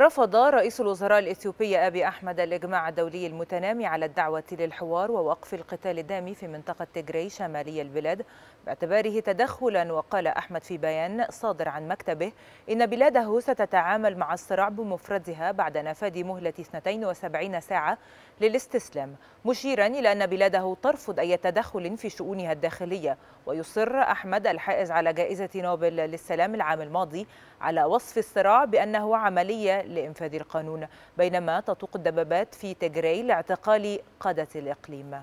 رفض رئيس الوزراء الإثيوبي أبي أحمد الإجماع الدولي المتنامي على الدعوة للحوار ووقف القتال الدامي في منطقة تجري شمالي البلاد باعتباره تدخلا وقال أحمد في بيان صادر عن مكتبه إن بلاده ستتعامل مع الصراع بمفردها بعد نفاد مهلة 72 ساعة للاستسلام مشيرا إلى أن بلاده ترفض أي تدخل في شؤونها الداخلية ويصر أحمد الحائز على جائزة نوبل للسلام العام الماضي على وصف الصراع بأنه عملية لإنفاذ القانون بينما تطوق الدبابات في تجري لاعتقال قادة الإقليم